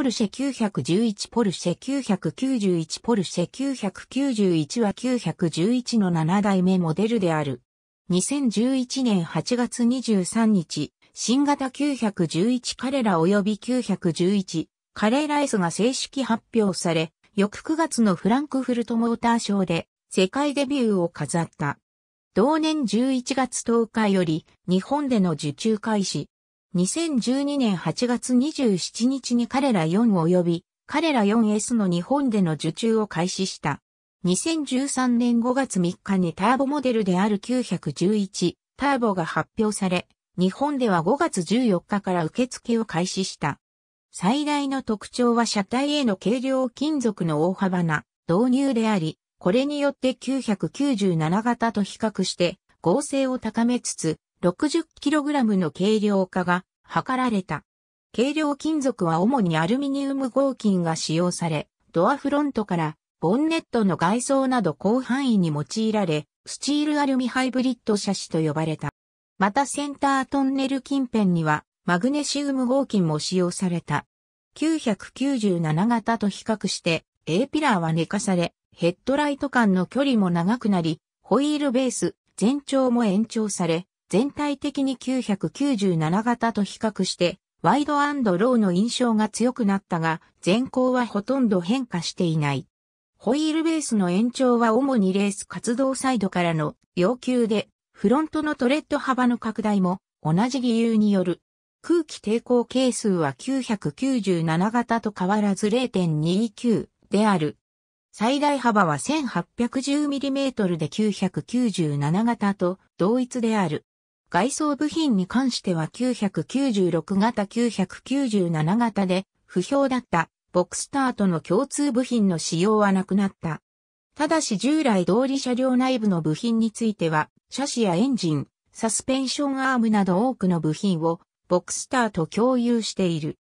ポルシェ911ポルシェ991ポルシェ991は911の7代目モデルである。2011年8月23日、新型911カレラ及び911カレラ S が正式発表され、翌9月のフランクフルトモーターショーで世界デビューを飾った。同年11月10日より日本での受注開始、2012年8月27日に彼ら4及び彼ら 4S の日本での受注を開始した。2013年5月3日にターボモデルである911ターボが発表され、日本では5月14日から受付を開始した。最大の特徴は車体への軽量金属の大幅な導入であり、これによって997型と比較して合成を高めつつ 60kg の軽量化が測られた。軽量金属は主にアルミニウム合金が使用され、ドアフロントからボンネットの外装など広範囲に用いられ、スチールアルミハイブリッド車種と呼ばれた。またセンタートンネル近辺にはマグネシウム合金も使用された。997型と比較して A ピラーは寝かされ、ヘッドライト間の距離も長くなり、ホイールベース、全長も延長され、全体的に997型と比較して、ワイドローの印象が強くなったが、前行はほとんど変化していない。ホイールベースの延長は主にレース活動サイドからの要求で、フロントのトレッド幅の拡大も同じ理由による。空気抵抗係数は997型と変わらず0.29である。最大幅は 1810mm で997型と同一である。外装部品に関しては996型997型で不評だったボクスターとの共通部品の使用はなくなった。ただし従来通り車両内部の部品については、車種やエンジン、サスペンションアームなど多くの部品をボクスターと共有している。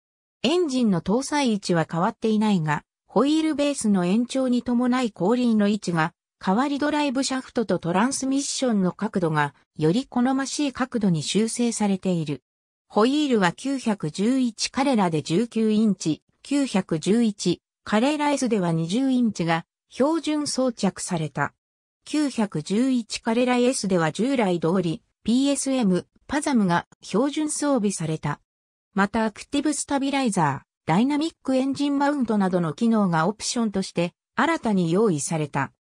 エンジンの搭載位置は変わっていないが、ホイールベースの延長に伴い後輪の位置が代わりドライブシャフトとトランスミッションの角度がより好ましい角度に修正されている。ホイールは911カレラで19インチ、911カレラ S では20インチが標準装着された。911カレラ S では従来通り PSM、パザムが標準装備された。またアクティブスタビライザー、ダイナミックエンジンマウントなどの機能がオプションとして新たに用意された。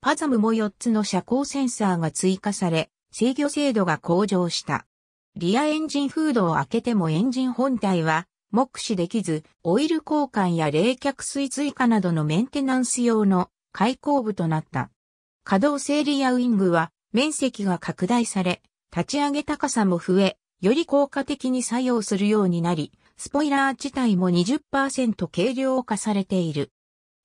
パザムも4つの車高センサーが追加され、制御精度が向上した。リアエンジンフードを開けてもエンジン本体は目視できず、オイル交換や冷却水追加などのメンテナンス用の開口部となった。可動性リアウィングは面積が拡大され、立ち上げ高さも増え、より効果的に作用するようになり、スポイラー自体も20%軽量化されている。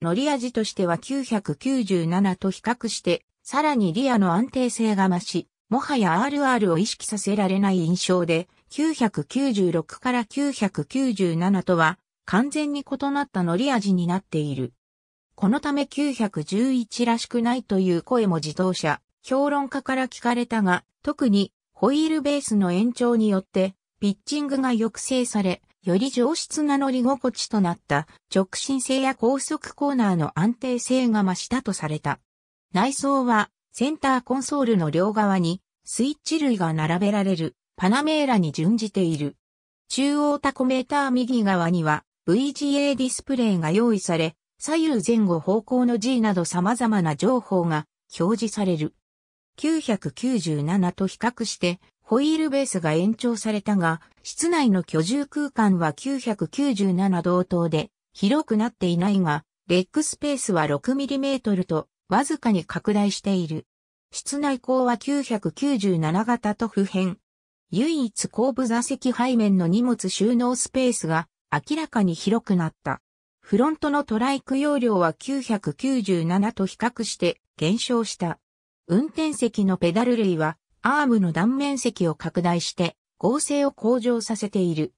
乗り味としては997と比較して、さらにリアの安定性が増し、もはや RR を意識させられない印象で、996から997とは完全に異なった乗り味になっている。このため911らしくないという声も自動車、評論家から聞かれたが、特にホイールベースの延長によって、ピッチングが抑制され、より上質な乗り心地となった直進性や高速コーナーの安定性が増したとされた。内装はセンターコンソールの両側にスイッチ類が並べられるパナメーラに準じている。中央タコメーター右側には VGA ディスプレイが用意され、左右前後方向の G など様々な情報が表示される。997と比較してホイールベースが延長されたが、室内の居住空間は997同等で、広くなっていないが、レッグスペースは 6mm と、わずかに拡大している。室内高は997型と普遍。唯一後部座席背面の荷物収納スペースが明らかに広くなった。フロントのトライク容量は997と比較して減少した。運転席のペダル類はアームの断面積を拡大して合成を向上させている。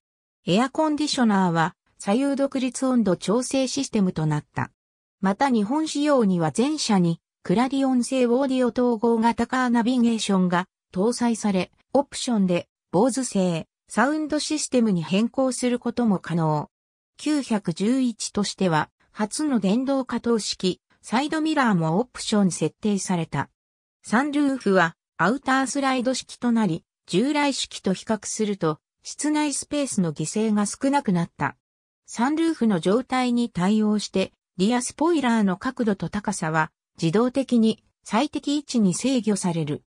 エアコンディショナーは左右独立温度調整システムとなった。また日本仕様には全車にクラリオン製オーディオ統合型カーナビゲーションが搭載され、オプションで坊主製サウンドシステムに変更することも可能。911としては初の電動可動式サイドミラーもオプション設定された。サンルーフはアウタースライド式となり、従来式と比較すると、室内スペースの犠牲が少なくなった。サンルーフの状態に対応して、リアスポイラーの角度と高さは自動的に最適位置に制御される。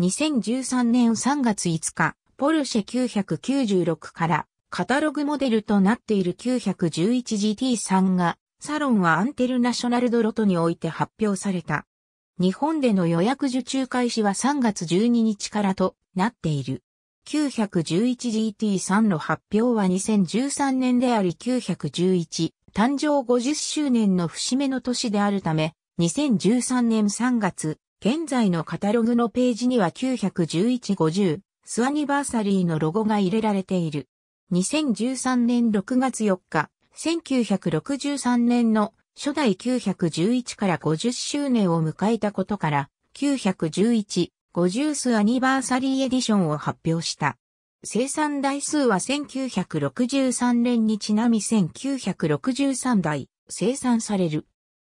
2013年3月5日、ポルシェ996からカタログモデルとなっている 911GT3 がサロンはアンテルナショナルドロトにおいて発表された。日本での予約受注開始は3月12日からとなっている。911GT3 の発表は2013年であり911誕生50周年の節目の年であるため、2013年3月、現在のカタログのページには91150スアニバーサリーのロゴが入れられている。2013年6月4日、1963年の初代911から50周年を迎えたことから、911、50数アニバーサリーエディションを発表した。生産台数は1963年にちなみ1963台生産される。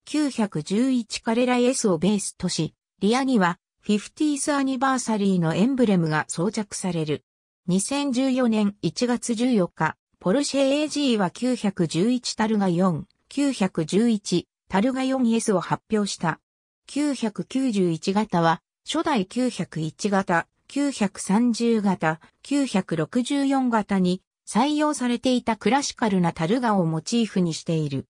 911カレラ S をベースとし、リアには 50th アニバーサリーのエンブレムが装着される。2014年1月14日、ポルシェ AG は911タルガ4。911タルガ 4S を発表した。991型は初代901型、930型、964型に採用されていたクラシカルなタルガをモチーフにしている。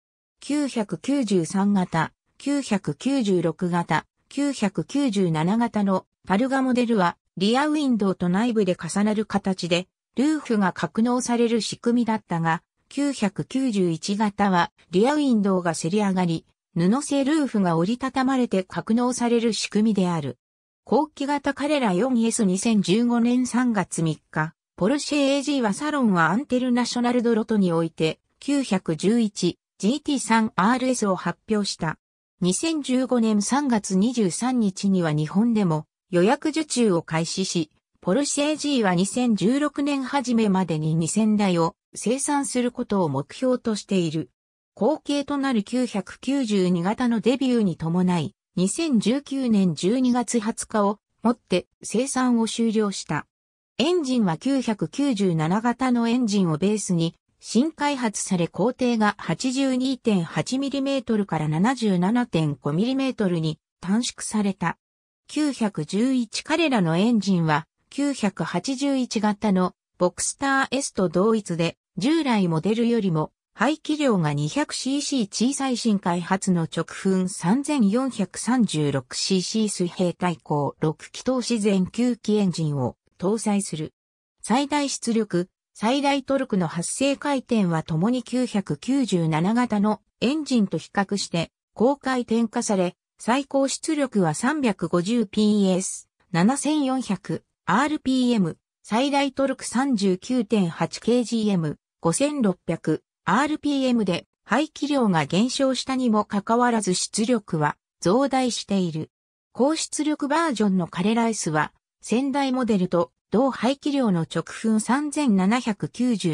993型、996型、997型のタルガモデルはリアウィンドウと内部で重なる形でルーフが格納される仕組みだったが、991型は、リアウィンドウがせり上がり、布製ルーフが折りたたまれて格納される仕組みである。後期型彼ら 4S2015 年3月3日、ポルシェ AG はサロンはアンテルナショナルドロトにおいて、911GT3RS を発表した。2015年3月23日には日本でも予約受注を開始し、ポルシェ AG は2016年初めまでに2000台を生産することを目標としている。後継となる992型のデビューに伴い、2019年12月20日をもって生産を終了した。エンジンは997型のエンジンをベースに新開発され工程が 82.8mm から 77.5mm に短縮された。911彼らのエンジンは981型のボクスター S と同一で、従来モデルよりも排気量が 200cc 小さい新開発の直噴 3436cc 水平対向6気筒自然吸気エンジンを搭載する。最大出力、最大トルクの発生回転は共に997型のエンジンと比較して高回転化され、最高出力は 350PS、7400 RPM、最大トルク 39.8kgm、5600、RPM で排気量が減少したにもかかわらず出力は増大している。高出力バージョンのカレライスは、先代モデルと同排気量の直噴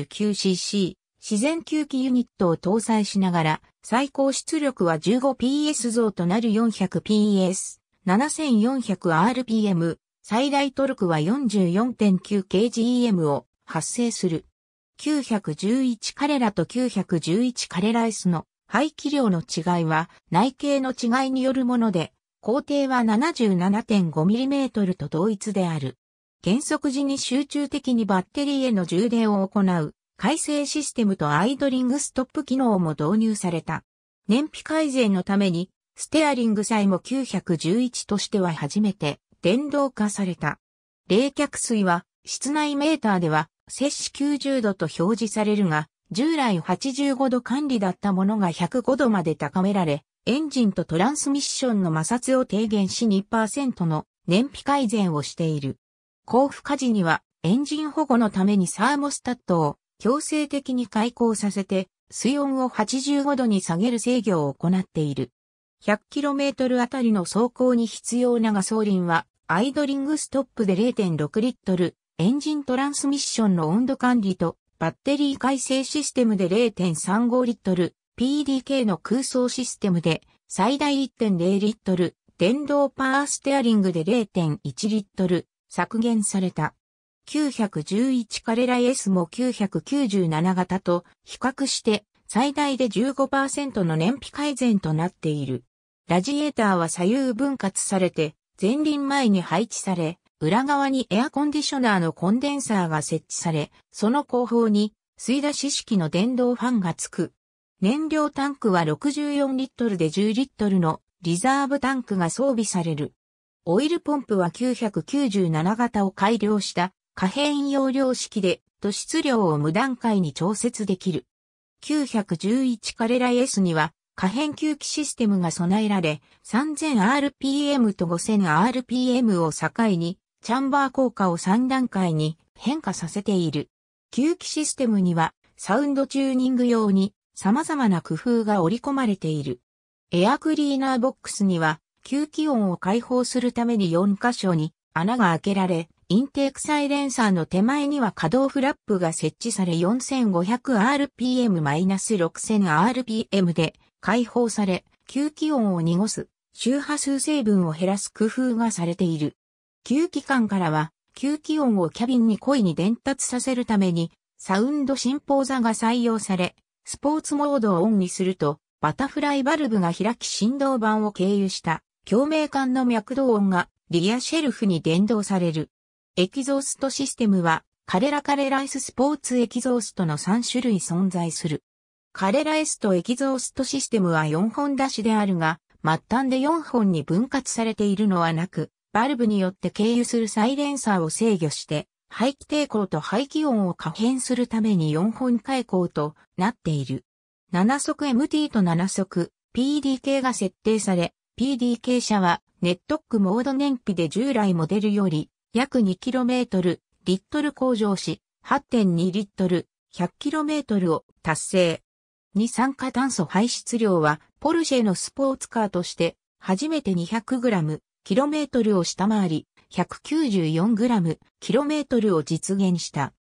3799cc、自然吸気ユニットを搭載しながら、最高出力は 15PS 増となる 400PS、7400rpm、最大トルクは 44.9kgm を発生する。911カレラと911カレラ S の排気量の違いは内径の違いによるもので、工程は 77.5mm と同一である。減速時に集中的にバッテリーへの充電を行う改正システムとアイドリングストップ機能も導入された。燃費改善のためにステアリングさえも911としては初めて電動化された。冷却水は、室内メーターでは、摂氏90度と表示されるが、従来85度管理だったものが105度まで高められ、エンジンとトランスミッションの摩擦を低減し2%の燃費改善をしている。交付火事にはエンジン保護のためにサーモスタットを強制的に開口させて水温を85度に下げる制御を行っている。100km あたりの走行に必要なガソリンはアイドリングストップで0.6リットル、エンジントランスミッションの温度管理と、バッテリー改正システムで0.35リットル、PDK の空想システムで、最大1.0リットル、電動パワーステアリングで0.1リットル、削減された。911カレラ S も997型と比較して最大で15%の燃費改善となっている。ラジエーターは左右分割されて前輪前に配置され、裏側にエアコンディショナーのコンデンサーが設置され、その後方に水出し式の電動ファンがつく。燃料タンクは64リットルで10リットルのリザーブタンクが装備される。オイルポンプは997型を改良した可変容量式で突出量を無段階に調節できる。911カレラ S には可変吸気システムが備えられ、3000rpm と 5000rpm を境に、チャンバー効果を3段階に変化させている。吸気システムには、サウンドチューニング用に様々な工夫が織り込まれている。エアクリーナーボックスには、吸気音を解放するために4箇所に穴が開けられ、インテークサイレンサーの手前には可動フラップが設置され 4500rpm-6000rpm で解放され、吸気音を濁す、周波数成分を減らす工夫がされている。吸気管からは、吸気音をキャビンに意に伝達させるために、サウンド進行座が採用され、スポーツモードをオンにすると、バタフライバルブが開き振動板を経由した、共鳴管の脈動音がリアシェルフに伝導される。エキゾーストシステムは、カレラカレライススポーツエキゾーストの3種類存在する。カレラエストエキゾーストシステムは4本出しであるが、末端で4本に分割されているのはなく、バルブによって経由するサイレンサーを制御して、排気抵抗と排気音を可変するために4本開口となっている。7速 MT と7速 PDK が設定され、PDK 車はネットックモード燃費で従来モデルより約 2km リットル向上し、8.2リットル 100km を達成。二酸化炭素排出量は、ポルシェのスポーツカーとして、初めて 200g、キロメートルを下回り、194g、キロメートルを実現した。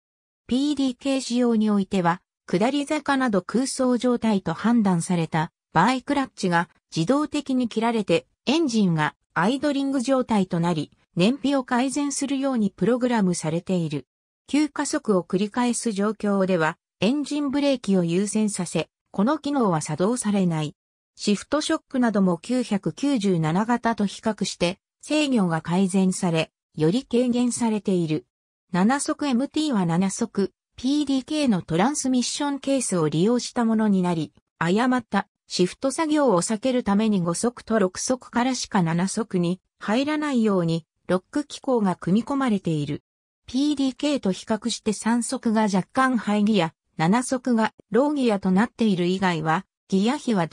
PDK 仕様においては、下り坂など空想状態と判断されたバイクラッチが自動的に切られて、エンジンがアイドリング状態となり、燃費を改善するようにプログラムされている。急加速を繰り返す状況では、エンジンブレーキを優先させ、この機能は作動されない。シフトショックなども997型と比較して制御が改善され、より軽減されている。7速 MT は7速 PDK のトランスミッションケースを利用したものになり、誤ったシフト作業を避けるために5速と6速からしか7速に入らないようにロック機構が組み込まれている。PDK と比較して3速が若干排気や7足がローギアとなっている以外は、ギア比は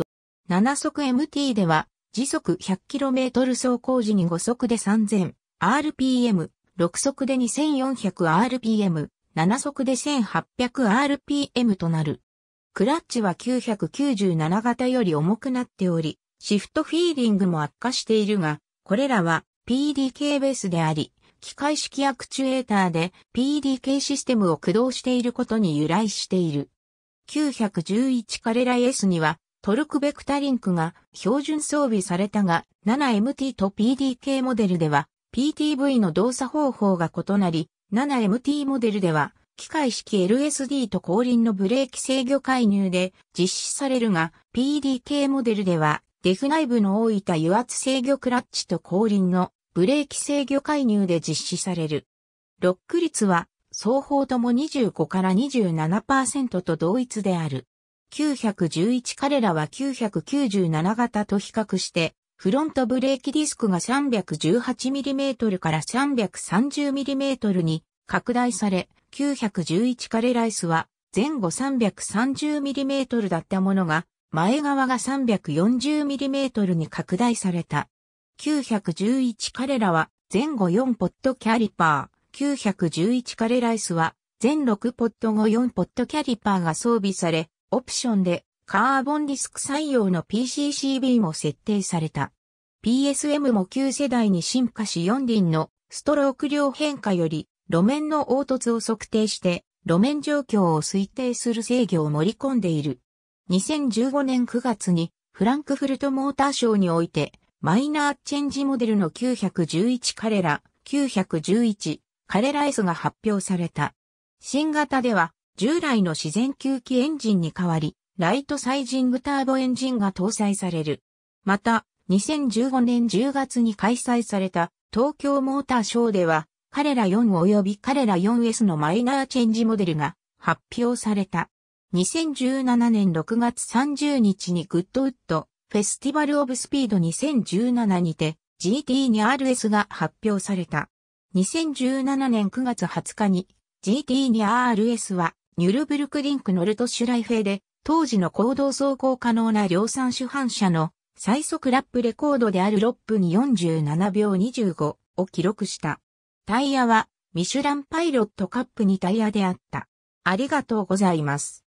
7足 MT では、時速 100km 走行時に5足で 3000rpm、6足で 2400rpm、7足で 1800rpm となる。クラッチは997型より重くなっており、シフトフィーリングも悪化しているが、これらは PDK ベースであり、機械式アクチュエーターで PDK システムを駆動していることに由来している。911カレラ S にはトルクベクタリンクが標準装備されたが 7MT と PDK モデルでは PTV の動作方法が異なり 7MT モデルでは機械式 LSD と後輪のブレーキ制御介入で実施されるが PDK モデルではデフ内部の大分油圧制御クラッチと後輪のブレーキ制御介入で実施される。ロック率は双方とも25から27%と同一である。911彼らは997型と比較して、フロントブレーキディスクが 318mm から 330mm に拡大され、911カレライスは前後 330mm だったものが、前側が 340mm に拡大された。911カレラは前後4ポットキャリパー。911カレライスは全6ポット後4ポットキャリパーが装備され、オプションでカーボンディスク採用の PCCB も設定された。PSM も旧世代に進化し4輪のストローク量変化より路面の凹凸を測定して路面状況を推定する制御を盛り込んでいる。2015年9月にフランクフルトモーターショーにおいてマイナーチェンジモデルの911彼ら、911彼ら S が発表された。新型では、従来の自然吸気エンジンに代わり、ライトサイジングターボエンジンが搭載される。また、2015年10月に開催された東京モーターショーでは、彼ら4及び彼ら 4S のマイナーチェンジモデルが発表された。2017年6月30日にグッドウッドフェスティバル・オブ・スピード2017にて GT 2 RS が発表された。2017年9月20日に GT 2 RS はニュルブルクリンクノルトシュライフェで当時の行動走行可能な量産主犯者の最速ラップレコードである6分47秒25を記録した。タイヤはミシュランパイロットカップにタイヤであった。ありがとうございます。